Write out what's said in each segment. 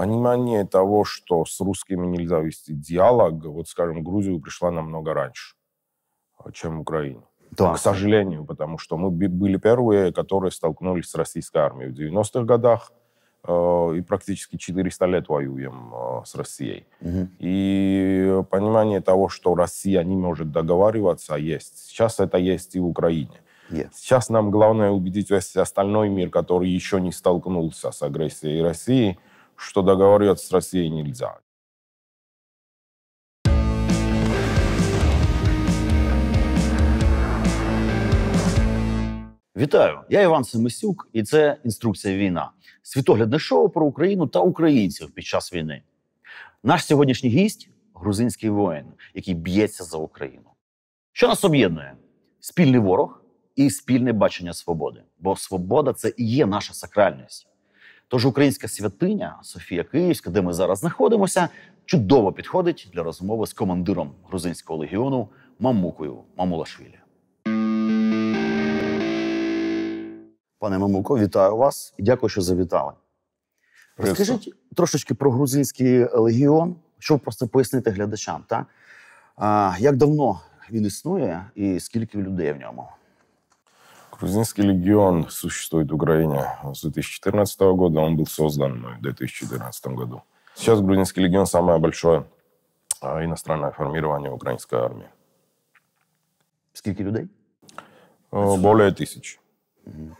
понимание того, что с русскими нельзя вести диалог, вот, скажем, Грузию пришла намного раньше, э, чем Украина. Да. К сожалению, потому что мы были первые, которые столкнулись с российской армией в 90-х годах, э, и практически 400 лет воюем э, с Россией. Угу. И понимание того, что Россия не может договариваться, есть. Сейчас это есть и в Украине. Yes. Сейчас нам главное убедить весь остальной мир, который еще не столкнулся с агрессией России – что договариваться с Россией нельзя. Вітаю, я Іван Семисюк, і це інструкція війна, світоглядне шоу про Україну та українців під час війни. Наш сьогоднішній гість грузинський воїн, який б'ється за Україну. Що нас об'єднує? Спільний ворог і спільне бачення свободи. Бо свобода це і є наша сакральність. Тож українська святиня Софія Київська, де ми зараз знаходимося, чудово підходить для розмови з командиром грузинського легіону Мамукою Мамулашвілі. Пане Мамуко, вітаю вас і дякую, що завітали. Розкажіть трошечки про грузинський легіон, щоб просто пояснити глядачам, та? А, як давно він існує і скільки людей в ньому? Грузинский легион существует в Украине с 2014 года. Он был создан в 2014 году. Сейчас Грузинский легион самое большое а, иностранное формирование украинской армии. Сколько людей? Э, более тысячи. Угу.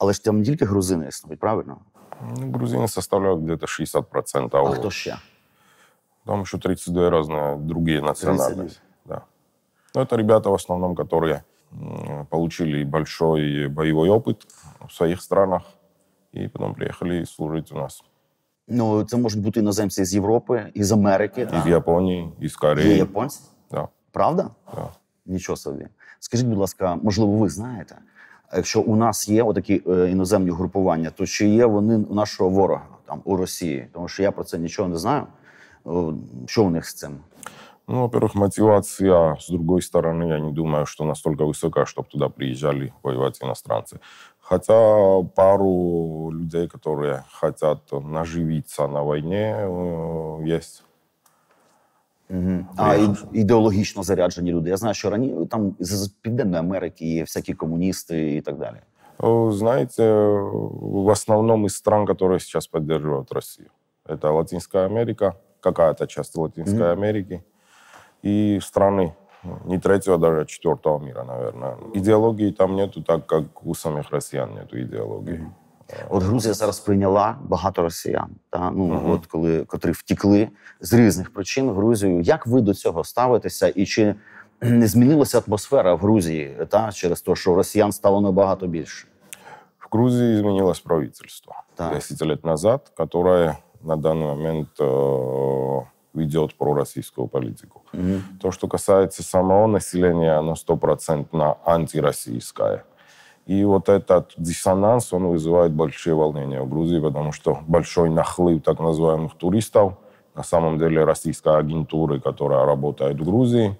Але ж там не тільки грузини існують, правильно? Ну, грузины составляют где-то 60%. А кто еще? Там еще 32 разные другие национальности. Да. Но это ребята в основном, которые получили большой боевой опыт в своїх странах і потім приїхали служить у нас. Ну, це можуть бути іноземці з Європи, із Америки, із Японії, із Кореї. Є японці? Да. Правда? Да. Нічого собі. Скажіть, будь ласка, можливо, ви знаєте, якщо у нас є отакі е, іноземні групування, то чи є вони у нашого ворога там у Росії? Тому що я про це нічого не знаю. Е, що у них з цим? Ну, во-первых, мотивация, с другой стороны, я не думаю, что настолько высока, чтобы туда приезжали воевать иностранцы. Хотя пару людей, которые хотят наживиться на войне, э, есть. Угу. А ідеологічно заряджені люди. Я знаю, що раніше там з Південної Америки є всякі комуністи і так далі. Знаете, в основном из стран, которые сейчас поддерживают Россию. Это Латинская Америка, какая-то часть Латинской mm Америки – и страны. Не третьего, даже четвертого мира, наверное. Идеологии там нету, так как у самих россиян нету идеологии. От Грузія зараз прийняла багато росіян, та ну uh-huh. от коли котрі втікли з різних причин в Грузію. Як ви до цього ставитеся, і чи не змінилася атмосфера в Грузії та через те, що росіян стало набагато більше? В Грузії змінилось правительство десять 10 лет назад, которое на даний момент э, ведет пророссийскую политику. Mm-hmm. То, что касается самого населения, оно стопроцентно антироссийское. И вот этот диссонанс, он вызывает большие волнения в Грузии, потому что большой нахлыв так называемых туристов, на самом деле российской агентуры, которая работает в Грузии,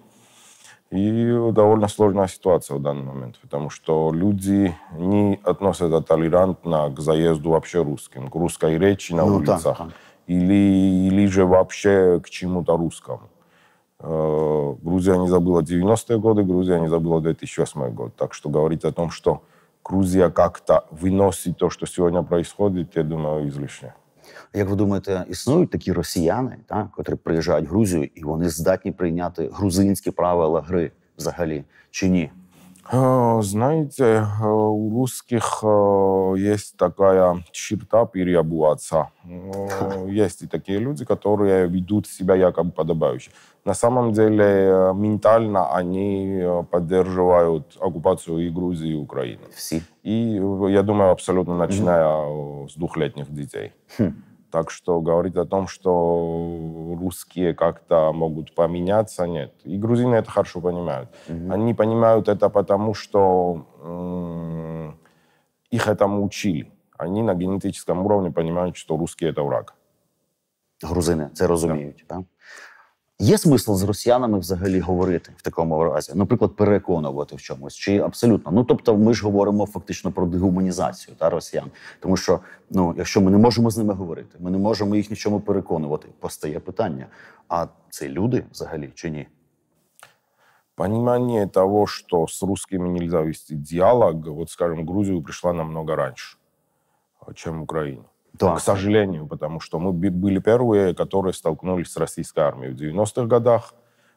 и довольно сложная ситуация в данный момент, потому что люди не относятся толерантно к заезду вообще русским, к русской речи на ну, улицах. Так или, или же вообще к чему-то русскому. Э, Грузия не забыла 90-е годы, Грузия не забыла 2008 год. Так что говорить о том, что Грузия как-то выносит то, что сегодня происходит, я думаю, излишне. А як ви думаєте, існують такі росіяни, так, котрі приїжджають в Грузію, і вони здатні прийняти грузинські правила гри взагалі чи ні? Э, знаете, э, у русских э, есть такая черта переобуваться. Есть и такие люди, которые ведут себя якобы подобающе. На самом деле, ментально они поддерживают оккупацию и Грузии, и Украины. Все. И, я думаю, абсолютно начиная mm-hmm. с двухлетних детей. Хм. Так что говорить о том, что русские как-то могут поменяться, нет. И грузины это хорошо понимают. Угу. Они понимают это потому, что их этому учили. Они на генетическом уровне понимают, что русские это враг. Грузины это разумеют, да. так? Є смисл з росіянами взагалі говорити в такому разі, наприклад, переконувати в чомусь чи абсолютно. Ну тобто, ми ж говоримо фактично про дегуманізацію та росіян, тому що ну, якщо ми не можемо з ними говорити, ми не можемо їх нічому переконувати. Постає питання: а це люди взагалі чи ні? Понимание того, что с русскими нельзя вести диалог, вот, скажем, Грузию пришла намного раньше, чем Украина. Да. К сожалению, потому что мы были первые, которые столкнулись с российской армией в 90-х годах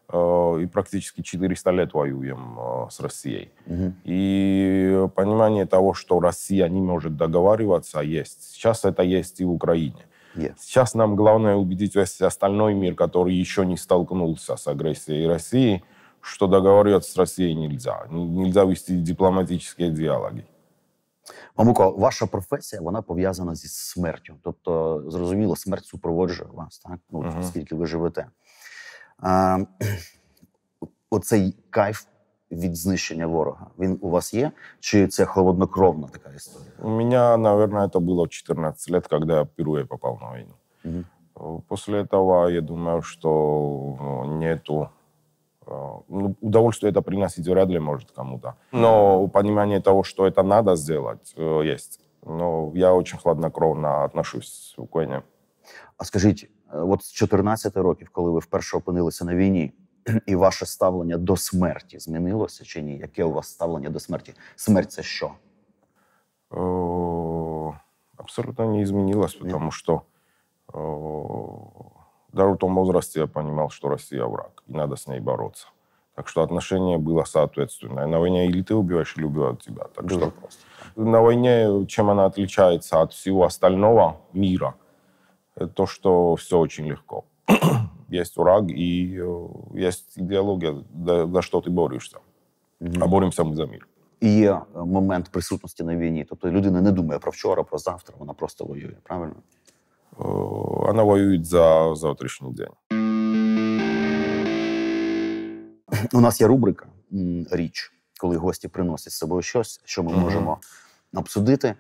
э, и практически 400 лет воюем э, с Россией. Угу. И понимание того, что Россия не может договариваться, есть. Сейчас это есть и в Украине. Yes. Сейчас нам главное убедить весь остальной мир, который еще не столкнулся с агрессией России, что договариваться с Россией нельзя. Нельзя вести дипломатические диалоги. Мамуко, ваша професія вона пов'язана зі смертю. Тобто, зрозуміло, смерть супроводжує вас, так? Ну, uh-huh. оскільки ви живете. А, Оцей кайф від знищення ворога. Він у вас є? Чи це холоднокровна така історія? У мене, мабуть, це було 14 років, коли я вперше попав на війну. Угу. Uh-huh. После этого я думаю, что ну, нету Э, ну удовольствие это приносить вряд ли может кому-то. Но э, понимание того, что это надо сделать, э, есть. Но я очень хладнокровно отношусь к війні. А скажіть, от з 14 років, коли вы вперше опинилися на війні, і ваше ставлення до смерті змінилося чи ні? Яке у вас ставлення до смерті? Смерть це що? Абсолютно не изменилось, потому что даже в том возрасте я понимал, что Россия враг, и надо с ней бороться. Так что отношение было соответственное. На войне или ты убиваешь, или убивают тебя. Так да. что На войне, чем она отличается от всего остального мира, э, то, что все очень легко. есть враг и э, есть идеология, за, за що ти борешся. Mm-hmm. А боремося ми за мир. І є э, момент присутності на війні. Тобто людина не думає про вчора, про завтра, вона просто воює, правильно? она е, воюет за завтрашний день. У нас є рубрика річ, коли гості приносять з собою щось, що ми mm-hmm. можемо обсудити.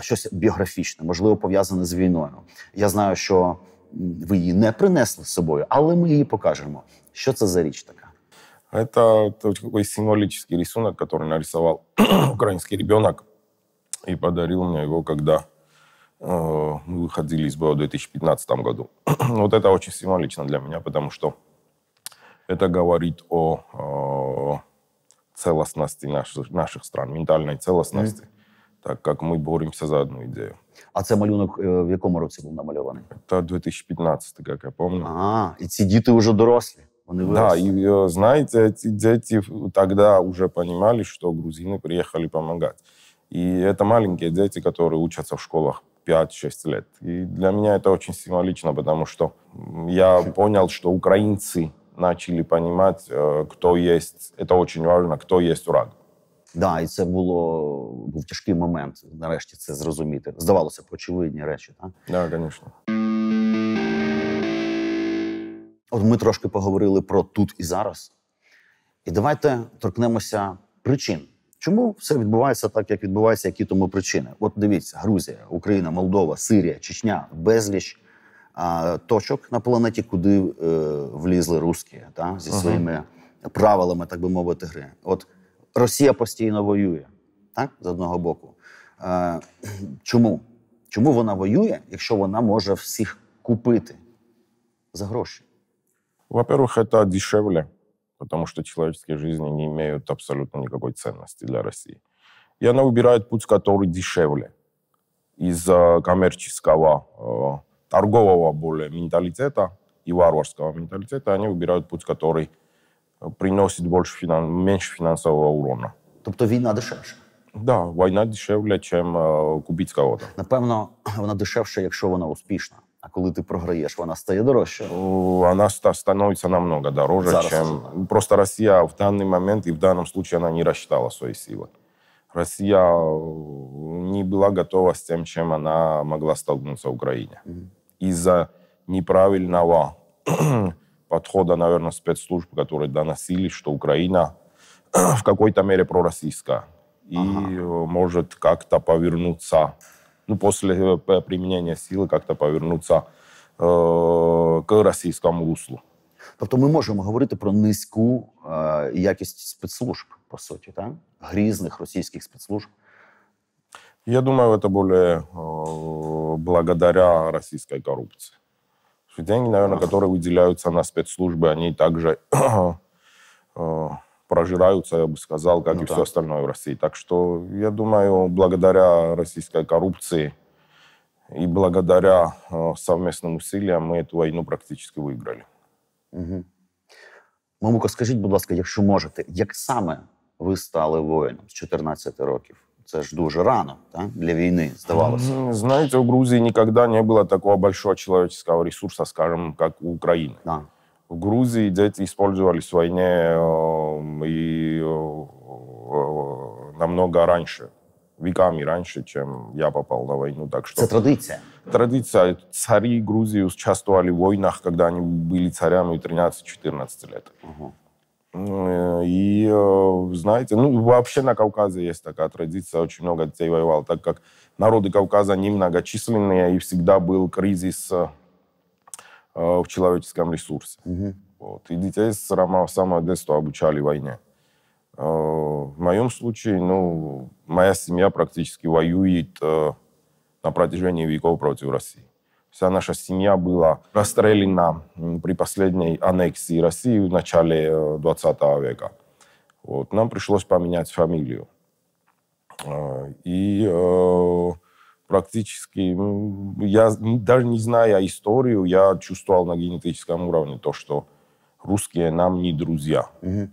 Щось біографічне, можливо, пов'язане з війною. Я знаю, що ви її не принесли з собою, але ми її покажемо. Що це за річ така? Це символічний рисунок, який нарисовал український ребенок и подарил мне его, когда Э, мы выходили из боя в 2015 году. вот это очень символично для меня, потому что это говорит о, о целостности наших, наших стран, ментальной целостности, mm-hmm. так как мы боремся за одну идею. А це малюнок э, в каком году был намальований? Это 2015, як я помню. А, і ці діти вже дорослі. Вони Да, и знаете, эти дети тогда уже понимали, что грузины приехали помогать. И это маленькие дети, которые учатся в школах 5-6 лет. И для меня это очень символично, потому что я понял, что украинцы начали понимать, э, кто есть, это очень важно, кто есть враг. Да, і це було був тяжкий момент нарешті це зрозуміти. Здавалося б, очевидні речі, так? Да, звісно. От ми трошки поговорили про тут і зараз. І давайте торкнемося причин Чому все відбувається так, як відбувається, які тому причини? От дивіться, Грузія, Україна, Молдова, Сирія, Чечня, безліч а, точок на планеті, куди е, влізли русські та, зі своїми ага. правилами, так би мовити, гри. От Росія постійно воює, так, з одного боку. Е, Чому? Чому вона воює, якщо вона може всіх купити за гроші? Во-первых, это дешевле. потому что человеческие жизни не имеют абсолютно никакой ценности для России. И она выбирает путь, который дешевле из коммерческого, э, торгового более менталитета и варварского менталитета, они выбирают путь, который э, приносит больше финан... меньше финансового урона. То Тобто война дешевше? Да, война дешевле, ніж э, купити кого-то. Напевно, вона дешевше, якщо вона успішна. А коли ти програєш, вона стає дорожче. Она становится намного дороже, Зараз чем... Просто Россия в данный момент и в данном случае она не рассчитала свои силы. Россия не была готова с тем, чем она могла столкнуться в Украине. Mm-hmm. Из-за неправильного подхода, наверное, спецслужб, которые доносили, что Украина в какой-то мере пророссийская. И ага. может как-то повернуться ну, после э, применения силы как-то повернуться э, к російському руслу. Тобто мы можем говорить про низкую якость якість спецслужб, по сути, да, грязных российских спецслужб. Я думаю, это более э, благодаря российской коррупции. Деньги, наверное, которые выделяются на спецслужбы, они также э, прожираются, я бы сказал, как ну, и да. все остальное в России. Так что я думаю, благодаря российской коррупции и благодаря э, совместным усилиям ми цю війну практично виграли. Угу. Мамука, скажіть, будь ласка, якщо можете, як саме ви стали воїном з 14 років? Це ж дуже рано да? для війни, здавалося. Знаете, у Грузии никогда не было такого большого человеческого ресурса, скажем, как у Украины. Да в Грузии дети использовали в войне э, и э, э, намного раньше, веками раньше, чем я попал на войну. Так что... Это традиция. Традиция. Цари Грузии участвовали в войнах, когда они были царями 13-14 лет. Угу. И, знаете, ну, вообще на Кавказе есть такая традиция, очень много детей воевал, так как народы Кавказа немногочисленные, и всегда был кризис Э, в человеческом ресурсе. Угу. Вот. И детей с самого детства обучали войне. Э, в моем случае, ну, моя семья практически воюет э, на протяжении веков против России. Вся наша семья была расстреляна при последней аннексии России в начале 20 века. Вот. Нам пришлось поменять фамилию. И практически, ну, я даже не зная историю, я чувствовал на генетическом уровне то, что русские нам не друзья. Угу.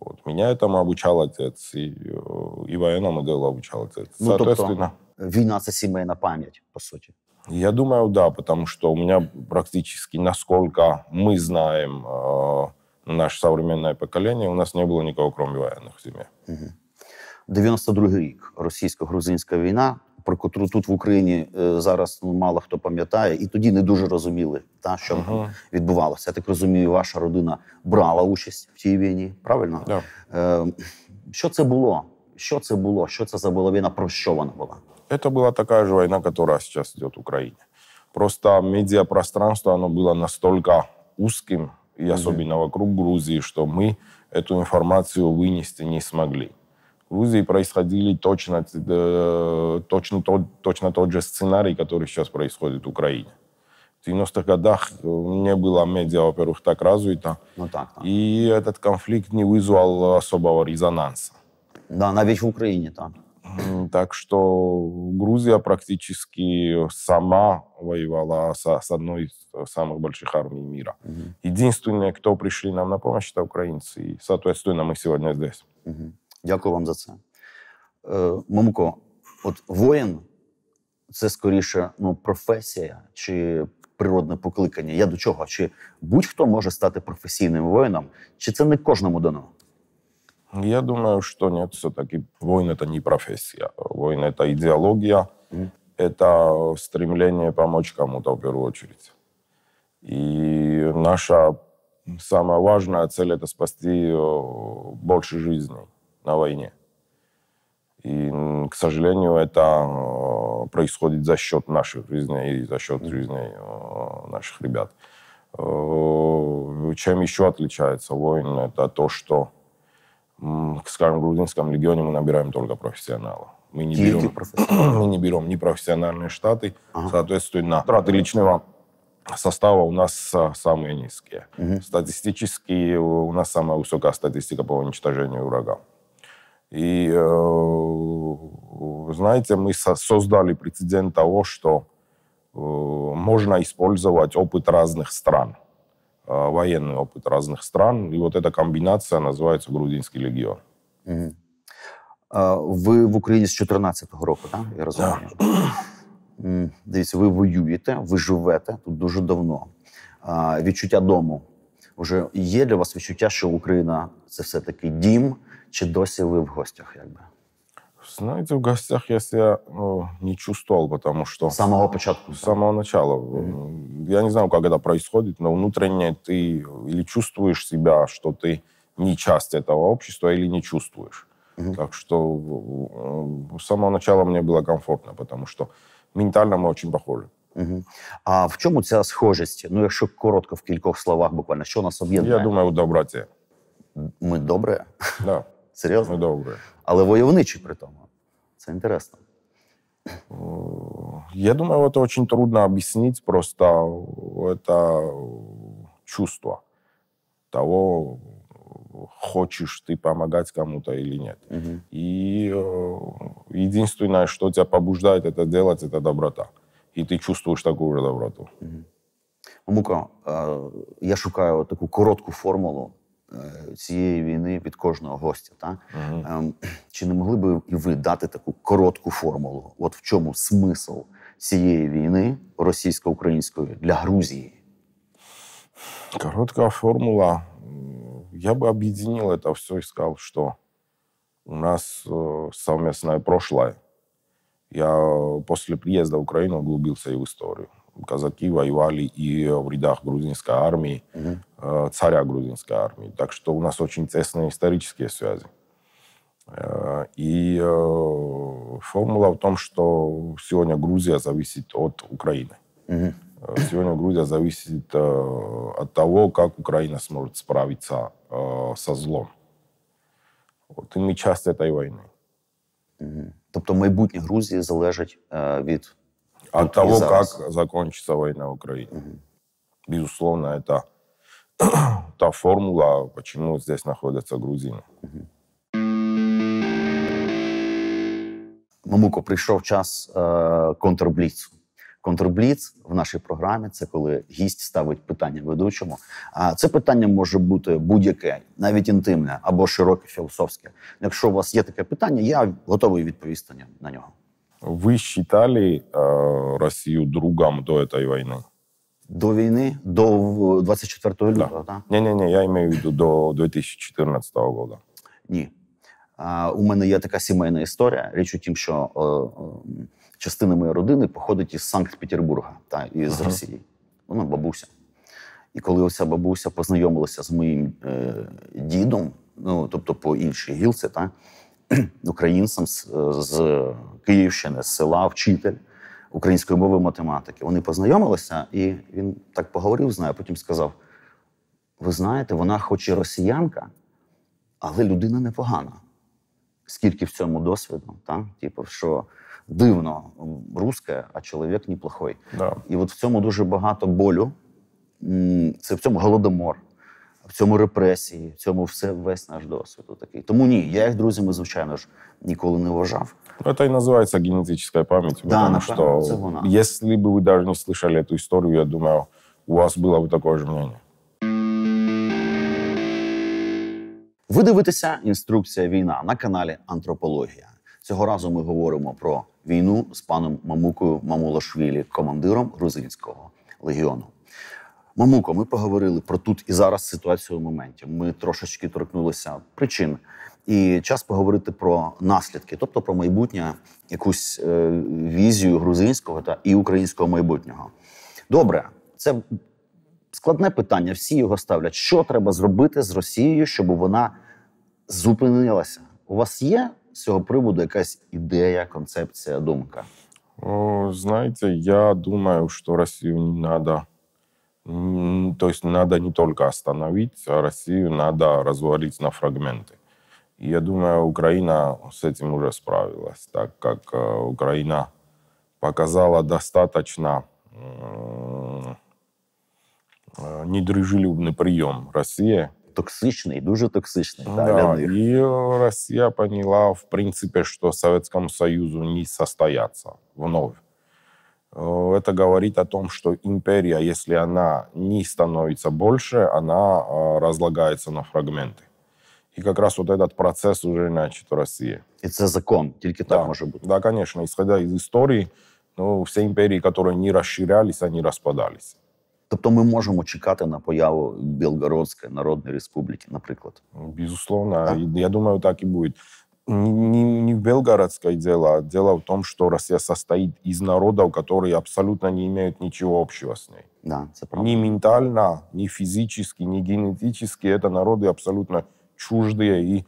Вот. Меня этому обучал отец, и, э, и военному делу обучал отец. Ну, Соответственно... Вина війна – это семейная память, по сути. Я думаю, да, потому что у меня практически, насколько мы знаем э, наше современное поколение, у нас не было никого, кроме военных в семье. Угу. 92-й рік російсько-грузинська війна про котру тут в Україні зараз ну, мало хто пам'ятає, і тоді не дуже розуміли, та що ага. відбувалося. Я так розумію, ваша родина брала участь в цій війні. Правильно? Да. Що це було? Що це було? Що це за була війна? Про що вона була? Это была такая же война, которая сейчас идет в Украине. Просто медиапространство, оно было настолько узким, и особенно вокруг Грузии, что мы эту информацию вынести не смогли. Грузии происходили точно, э, точно, тот, точно тот же сценарий, который сейчас происходит в Украине. В 90-х годах не было медиа, во-первых, так развито. Ну, так, так. И этот конфликт не вызвал особого резонанса. Да, на ведь в Украине, там. Так что Грузия практически сама воевала с одной из самых больших армий мира. Угу. Единственное, кто пришли нам на помощь, это украинцы. И, соответственно, мы сегодня здесь. Угу. Дякую вам за це. Е, Мамко, от воїн це скоріше ну, професія чи природне покликання. Я до чого? Чи будь-хто може стати професійним воїном, чи це не кожному дано? Я думаю, що ні, все-таки воїн це не профессия. Войн это идеология, mm-hmm. допомогти стремление кому в першу чергу. І наша найважливіша важная цель спасти э, больше життя. на войне. И, к сожалению, это э, происходит за счет наших жизней и за счет жизней э, наших ребят. Э, чем еще отличается воин, это то, что, скажем, в грузинском легионе мы набираем только профессионалов. Мы не, берем, мы не берем ни профессиональные штаты, ага. соответственно, траты личного состава у нас самые низкие. Угу. Статистически у нас самая высокая статистика по уничтожению врага. И, э, знаете, мы создали прецедент того, что э, можно использовать опыт разных стран, э, военный опыт разных стран. И вот эта комбинация называется «Грузинский легион». А, вы в Украине с 14 года, року, Я разумею. Да. Дивіться, ви воюєте, ви живете тут дуже давно. А, відчуття дому уже є для вас відчуття, що Україна це все-таки дім, чи досі ви в гостях? якби? Знаете, в гостях я себя ну, не чувствовал, потому что... С самого початку? С самого начала. Mm-hmm. Я не знаю, как это происходит, но внутренне ты или чувствуешь себя, что ты не часть этого общества, или не чувствуешь. Mm-hmm. Так что с самого начала мне было комфортно, потому что ментально мы очень похожи. Угу. А в чому ця схожість? Ну, якщо коротко в кількох словах, буквально, що нас об'єднує? Я думаю, у доброті. Ми добре? Да. Серйозно? Ми добре. Але войовничі при тому. Це інтересно. Я думаю, это очень трудно объяснить, просто это чувство того, хочешь ты помогать кому-то или нет. Угу. И единственное, что тебя побуждает это делать, это доброта. І ти чувствуєш таку же доброту. Мука, я шукаю таку коротку формулу е, цієї війни від кожного гостя. Та? Угу. Чи не могли би і ви дати таку коротку формулу? От в чому смисл цієї війни російсько-української для Грузії? Коротка формула. Я би об'єднав це все і сказав, що у нас е, совместное прошлое – Я после приезда в Украину углубился и в историю. Казаки воевали и в рядах грузинской армии, угу. царя грузинской армии. Так что у нас очень тесные исторические связи. Э, и э, формула в том, что сегодня Грузия зависит от Украины. Угу. Сегодня Грузия зависит от того, как Украина сможет справиться со злом. Вот, и мы часть этой войны. Тобто майбутнє Грузії залежить е, від от того, як закончится война в Україні. Угу. Безусловно, это та формула, почему здесь находятся грузины. Угу. Мамуко, прийшов час е, контрбліцу. Контрбліц в нашій програмі це коли гість ставить питання ведучому. А це питання може бути будь-яке, навіть інтимне або широке філософське. Якщо у вас є таке питання, я готовий відповісти на нього. Ви вважали е, Росію другом до цієї війни? До війни, до 24 лютого, так? Ні, ні, ні, я маю в виду до 2014 року. Ні. У мене є така сімейна історія. Річ у тім, що е, е, частина моєї родини походить із Санкт-Петербурга та із ага. Росії. Вона бабуся. І коли оця бабуся познайомилася з моїм е, дідом, ну тобто по іншій гілці, та українцем з, е, з Київщини, з села, вчитель української мови математики, вони познайомилися, і він так поговорив з нею, а потім сказав: ви знаєте, вона хоч і росіянка, але людина непогана. Скільки в цьому досвіду, та? типу, що дивно русське, а чоловік неплохой. Да. І от в цьому дуже багато болю. Це в цьому голодомор, в цьому репресії, в цьому все весь наш досвід. Такий. Тому ні, я їх друзями, звичайно ж, ніколи не вважав. Ну, це і називається генетична пам'ять. Да, тому що, це вона. Якщо б ви навіть не слышали цю історію, я думаю, у вас було б таке ж мнення. Ви дивитеся інструкція війна на каналі Антропологія. Цього разу ми говоримо про війну з паном Мамукою Мамулашвілі, командиром грузинського легіону. Мамуко, ми поговорили про тут і зараз ситуацію в моменті. Ми трошечки торкнулися причин. І час поговорити про наслідки, тобто про майбутнє, якусь е, візію грузинського та і українського майбутнього. Добре, це складне питання. Всі його ставлять. Що треба зробити з Росією, щоб вона зупинилася? У вас є з цього приводу якась ідея, концепція, думка? Знаете, я думаю, что Россию не надо, то есть надо не только остановить, а Россию надо развалить на фрагменты. И я думаю, Украина с этим уже справилась, так как Украина показала достаточно недружелюбный прием России токсичний, дуже токсичний да, для них. І э, Росія поняла, в принципі, що Советському Союзу не состояться вновь. Э, это говорит о том, что империя, если она не становится больше, она э, разлагается на фрагменты. И как раз вот этот процесс уже начат в России. И это закон, только так да, может быть. Да, конечно. Исходя из истории, ну, все империи, которые не расширялись, они распадались. Тобто ми можемо чекати на появу Білгородської Народної Республіки, наприклад. Безусловно, так? я думаю, так і буде. Не, не в Белгородской дело, а дело в том, что Россия состоит из народов, которые абсолютно не имеют ничего общего с ней. Да, Ни ментально, ни физически, ни генетически. Это народы абсолютно чуждые, и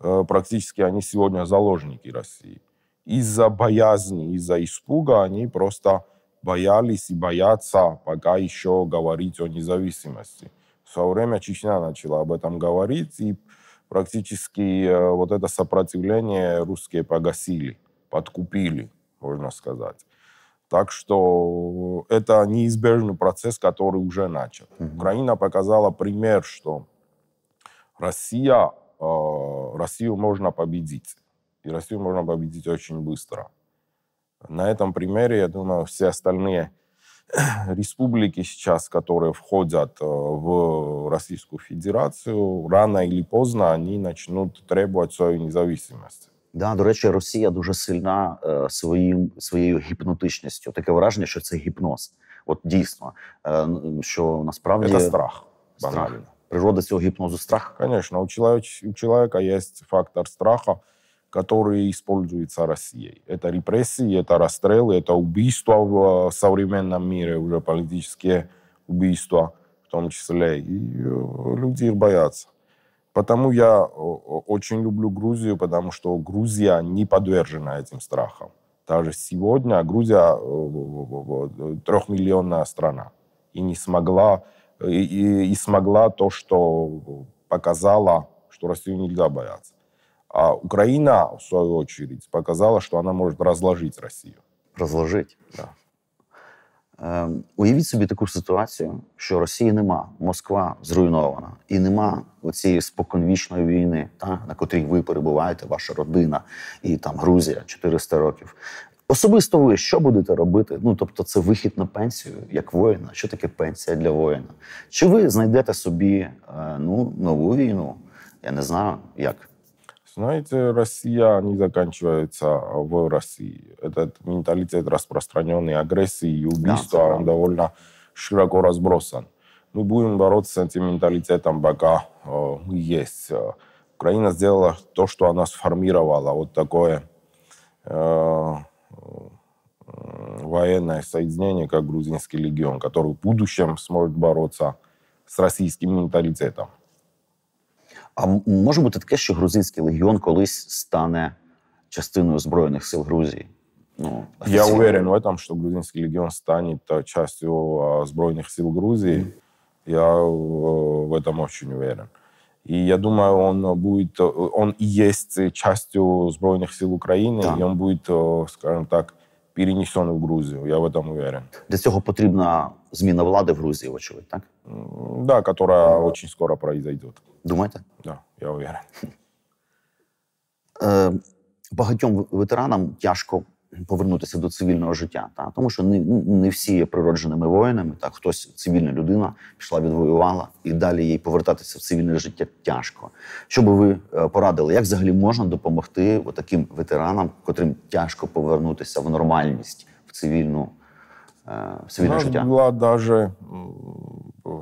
э, практически они сегодня заложники России. Из-за боязни, из-за испуга они просто боялись и боятся пока еще говорить о независимости. В свое время Чечня начала об этом говорить, и практически э, вот это сопротивление русские погасили, подкупили, можно сказать. Так что это неизбежный процесс, который уже начал. Mm-hmm. Украина показала пример, что Россия, э, Россию можно победить. И Россию можно победить очень быстро. На этом примере, я думаю, все остальные республики сейчас, которые входят э, в Российскую Федерацию, рано или поздно они начнут требовать своєї незалежності. Да, до речі, Росія дуже сильна своїм своєю гіпнотичністю. Таке враження, що це гіпноз. От дійсно, що насправді Це страх. Банально. страх. Природа цього гіпнозу страх. Звісно, у чоловіка є фактор страху которые используются Россией. Это репрессии, это расстрелы, это убийства в э, современном мире, уже политические убийства в том числе. И э, люди их боятся. Потому я э, очень люблю Грузию, потому что Грузия не подвержена этим страхам. Даже сегодня Грузия трехмиллионная страна и не смогла и, и, и смогла то, что показала, что Россию нельзя бояться. А Украина, в свою очередь, показала, что она может разложить Россию. Розложить. Да. Е, уявіть собі таку ситуацію, що Росії нема, Москва зруйнована, і нема оцієї споконвічної війни, та, на котрій ви перебуваєте, ваша родина і там Грузія 400 років. Особисто ви що будете робити? Ну тобто, це вихід на пенсію як воїна. Що таке пенсія для воїна? Чи ви знайдете собі е, ну, нову війну? Я не знаю як. Знаете, Россия не заканчивается в России. Этот менталитет распространенной агрессии и убийства, да, он довольно широко разбросан. Мы будем бороться с этим менталитетом, пока э, есть. Э, Украина сделала то, что она сформировала, вот такое э, э, военное соединение, как грузинский легион, который в будущем сможет бороться с российским менталитетом. А може бути таке, що грузинський легіон колись стане частиною збройних сил Грузії? Ну, Я уверен в этом, что грузинский легион станет а, частью сбройных а, сил Грузии. Я э, в этом очень уверен. И я думаю, он будет, э, он есть частью сбройных сил Украины, да. и он будет, э, скажем так, перенесен в Грузию, я в этом уверен. Для этого потребна зміна влади в Грузии, очевидно, так? Да, которая а... очень скоро произойдет. Думаете? Да, я уверен. Багатьом ветеранам тяжко повернутися до цивільного життя, та тому що не не всі є природженими воїнами. Та хтось цивільна людина пішла, відвоювала і далі їй повертатися в цивільне життя тяжко. Що би ви е, порадили, як взагалі можна допомогти таким ветеранам, котрим тяжко повернутися в нормальність в цивільну е, в цивільне У нас життя? Була навіть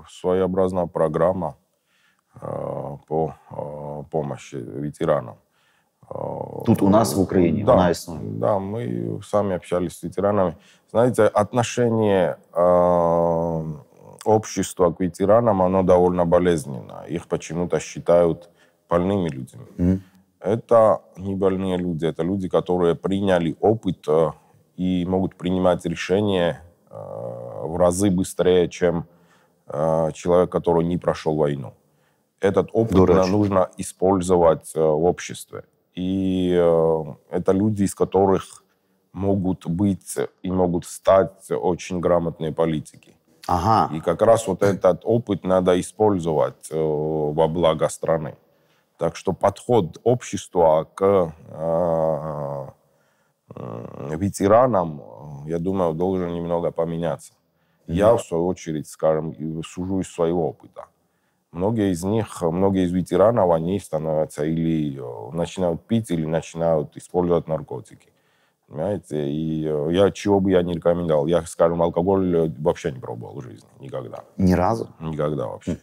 своєобразна програма е, по помощи ветеранам. Э, Тут у нас, в Украине, да, она існує. Да, мы сами общались с ветеранами. Знаете, отношение э, общества к ветеранам, оно довольно болезненно. Их почему-то считают больными людьми. mm Это не больные люди, это люди, которые приняли опыт э, и могут принимать решения э, в разы быстрее, чем э, человек, который не прошел войну. Этот опыт нужно использовать э, в обществе. И э, это люди, из которых могут быть и могут стать очень грамотные политики. Ага. И как раз вот этот опыт надо использовать э, во благо страны. Так что подход общества к э, ветеранам, я думаю, должен немного поменяться. Я, в свою очередь, скажем, сужу из своего опыта. Многие из них, многие из ветеранов, они становятся или э, начинают пить, или начинают использовать наркотики. Понимаете? И э, я чего бы я не рекомендовал. Я, скажем, алкоголь э, вообще не пробовал в жизни. Никогда. Ни разу? Никогда вообще. Хм.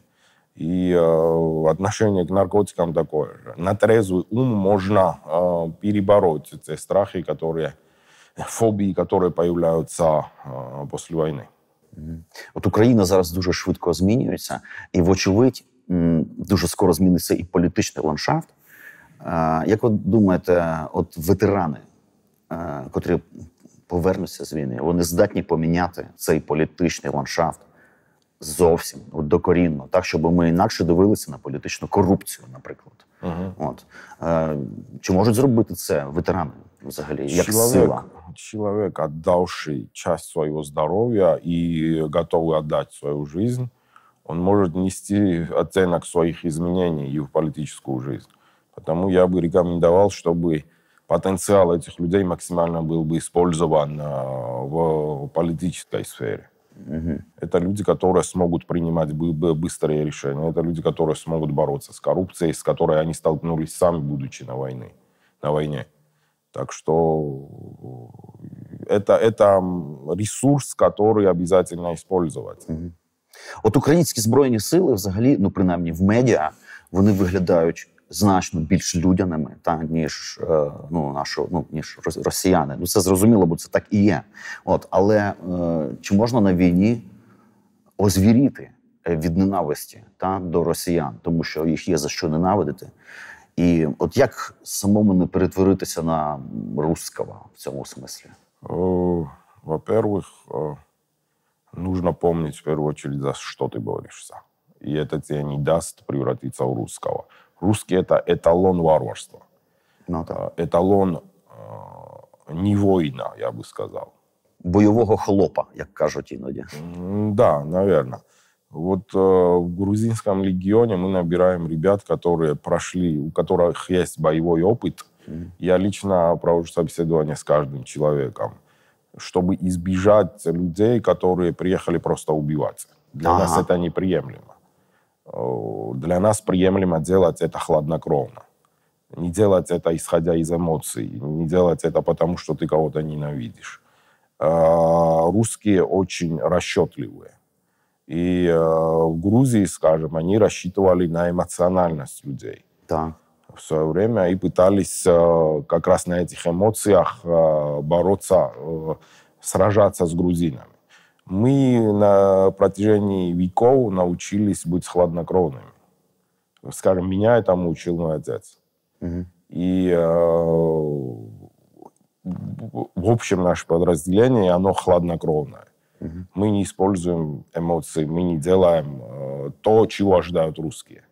И э, отношение к наркотикам такое же. На трезвый ум можно э, перебороть те страхи, которые, фобии, которые появляются э, после войны. От Україна зараз дуже швидко змінюється, і, вочевидь, дуже скоро зміниться і політичний ландшафт. Як ви думаєте, от ветерани, котрі повернуться з війни, вони здатні поміняти цей політичний ландшафт зовсім от докорінно, так щоб ми інакше дивилися на політичну корупцію, наприклад. Угу. От. Чи можуть зробити це ветерани? взагалі, як человек, сила? Человек, отдавший часть своего здоровья и готовый отдать свою жизнь, он может нести оттенок своих изменений и в политическую жизнь. Потому я бы рекомендовал, чтобы потенциал этих людей максимально был бы использован э, в политической сфере. Угу. Это люди, которые смогут принимать быстрые решения. Это люди, которые смогут бороться с коррупцией, с которой они столкнулись сами, будучи на войне. На войне. Так что это, это ресурс, который обязательно использовать. Угу. От українські збройні сили, взагалі, ну принаймні в медіа, вони виглядають значно більш людяними, та ніж е, ну нашо, ну ніж росіяни. Ну це зрозуміло, бо це так і є. От але е, чи можна на війні озвіріти е, від ненависті та до росіян, тому що їх є за що ненавидити? І от як самому не перетворитися на русского в цьому смислі? Во-первых, нужно помнить в первую очередь, за что ты борешься. И это тебе не даст превратиться в русского. Русский — это эталон варварства. Ну, так. Еталон а, а, не воїна, я бы сказал, Бойового хлопа, як кажуть іноді. да, напевно. Вот э, в грузинском легионе мы набираем ребят, которые прошли, у которых есть боевой опыт. mm Я лично провожу собеседование с каждым человеком, чтобы избежать людей, которые приехали просто убиваться. Для ага. нас это неприемлемо. Э, для нас приемлемо делать это хладнокровно. Не делать это, исходя из эмоций. Не делать это потому, что ты кого-то ненавидишь. Э, русские очень расчетливые и э, в Грузии, скажем, они рассчитывали на эмоциональность людей. Да. В свое время и пытались э, как раз на этих эмоциях э, бороться, э, сражаться с грузинами. Мы на протяжении веков научились быть хладнокровными. Скажем, меня этому учил мой отец. Угу. И э, в общем наше подразделение, оно хладнокровное Угу. Мы не используем эмоции, мы не делаем э, то, чего ожидают русские.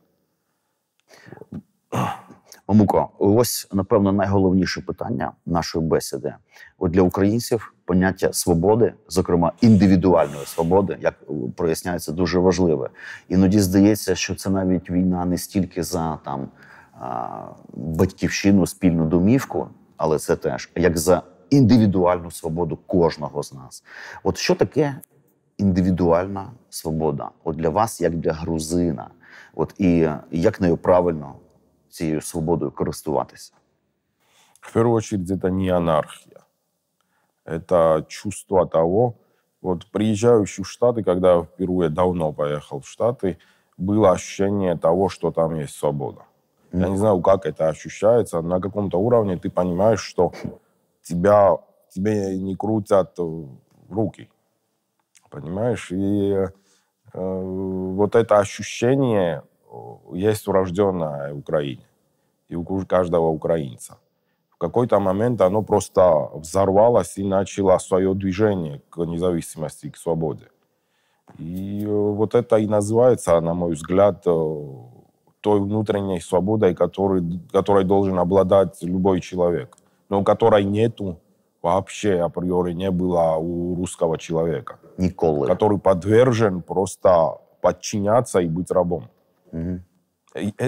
Мамуко, ось напевно найголовніше питання нашої бесіди. От для українців поняття свободи, зокрема індивідуальної свободи, як проясняється, дуже важливе. Іноді здається, що це навіть війна не стільки за там батьківщину, спільну домівку, але це теж як за індивідуальну свободу кожного з нас. От що таке індивідуальна свобода? От для вас, як для грузина, от і як нею правильно цією свободою користуватися? В первую очередь, это не анархия. Это чувство того, вот приезжающий в Штаты, когда я впервые давно поехал в Штаты, было ощущение того, что там есть свобода. Я ну не знаю, как это ощущается, на каком-то уровне ты понимаешь, что тебя, тебе не крутят э, руки. Понимаешь? И э, вот это ощущение э, есть урожденное в Украине и у каждого украинца. В какой-то момент оно просто взорвалось и начало свое движение к независимости и к свободе. И э, вот это и называется, на мой взгляд, той внутренней свободой, которой, которой должен обладать любой человек но которой нету вообще априори не было у русского человека. Николы. Который подвержен просто подчиняться и быть рабом. Угу.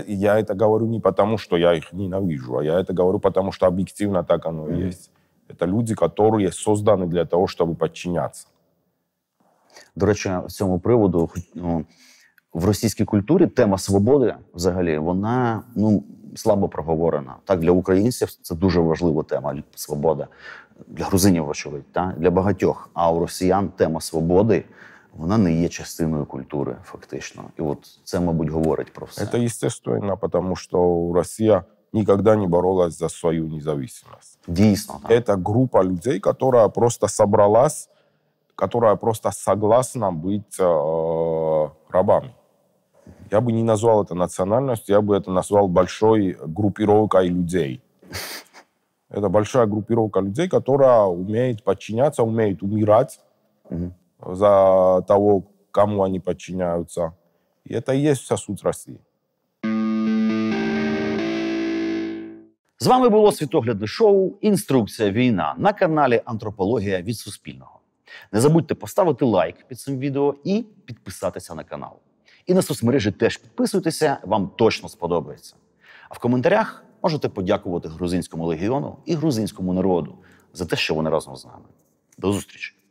Я это говорю не потому, что я их ненавижу, а я это говорю потому, что объективно так оно и есть. Это люди, которые созданы для того, чтобы подчиняться. До речі, з цьому приводу ну, в російській культурі тема свободи взагалі, вона ну слабо проговорена. Так для українців це дуже важлива тема свобода для грузинів, вочевидь, та для багатьох. А у росіян тема свободи. Вона не є частиною культури, фактично. І от це, мабуть, говорить про все. Це естественно, тому що Росія ніколи не боролась за свою незалежність. Дійсно. Так. Це група людей, яка просто собралась, яка просто согласна бути э, рабами. Я бы не назвал это национальностью, я бы это назвал большой группировкой людей. Это большая группировка людей, которая умеет подчиняться, умеет умирать за того, кому они подчиняются. И это и есть вся суть России. З вами було світоглядне шоу Інструкція війна на каналі Антропологія від Суспільного. Не забудьте поставити лайк під цим відео і підписатися на канал. І на соцмережі теж підписуйтеся, вам точно сподобається. А в коментарях можете подякувати грузинському легіону і грузинському народу за те, що вони разом з нами. До зустрічі!